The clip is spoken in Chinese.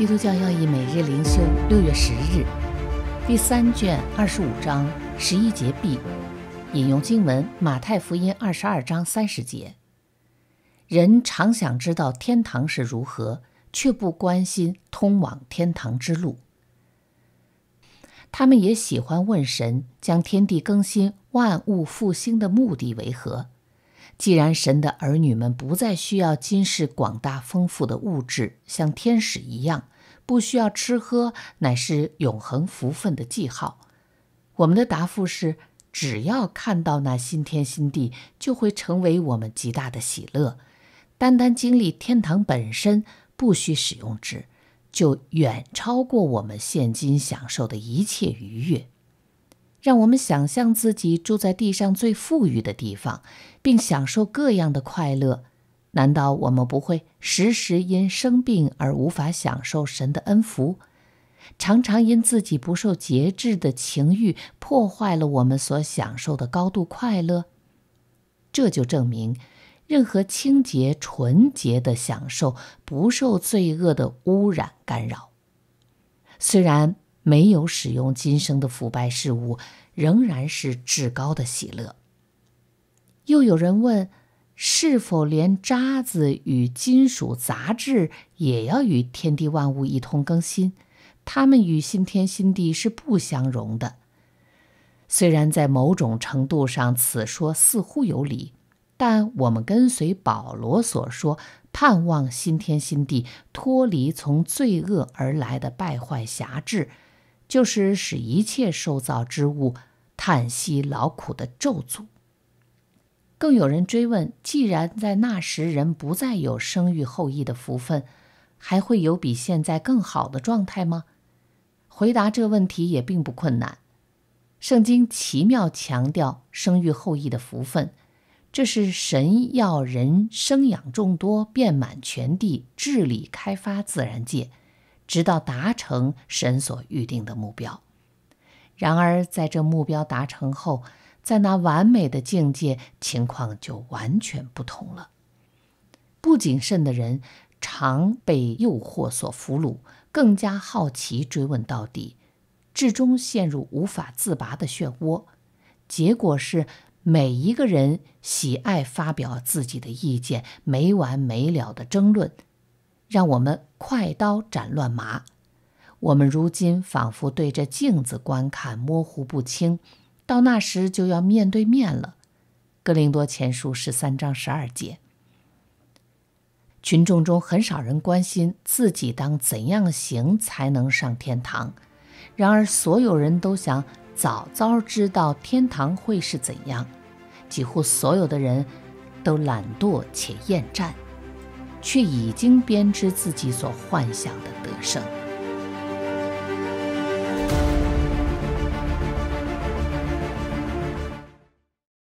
基督教要义每日灵修，六月十日，第三卷二十五章十一节 b，引用经文马太福音二十二章三十节。人常想知道天堂是如何，却不关心通往天堂之路。他们也喜欢问神将天地更新、万物复兴的目的为何。既然神的儿女们不再需要今世广大丰富的物质，像天使一样不需要吃喝，乃是永恒福分的记号。我们的答复是：只要看到那新天新地，就会成为我们极大的喜乐。单单经历天堂本身，不需使用之，就远超过我们现今享受的一切愉悦。让我们想象自己住在地上最富裕的地方，并享受各样的快乐。难道我们不会时时因生病而无法享受神的恩福，常常因自己不受节制的情欲破坏了我们所享受的高度快乐？这就证明，任何清洁、纯洁的享受不受罪恶的污染干扰。虽然。没有使用今生的腐败事物，仍然是至高的喜乐。又有人问：是否连渣子与金属杂质也要与天地万物一同更新？他们与新天新地是不相容的。虽然在某种程度上此说似乎有理，但我们跟随保罗所说，盼望新天新地脱离从罪恶而来的败坏辖制。就是使一切受造之物叹息劳苦的咒诅。更有人追问：既然在那时人不再有生育后裔的福分，还会有比现在更好的状态吗？回答这问题也并不困难。圣经奇妙强调生育后裔的福分，这是神要人生养众多，遍满全地，治理开发自然界。直到达成神所预定的目标。然而，在这目标达成后，在那完美的境界，情况就完全不同了。不谨慎的人常被诱惑所俘虏，更加好奇追问到底，至终陷入无法自拔的漩涡。结果是，每一个人喜爱发表自己的意见，没完没了的争论。让我们快刀斩乱麻。我们如今仿佛对着镜子观看，模糊不清。到那时就要面对面了。《格林多前书》十三章十二节。群众中很少人关心自己当怎样行才能上天堂，然而所有人都想早早知道天堂会是怎样。几乎所有的人都懒惰且厌战。却已经编织自己所幻想的得胜。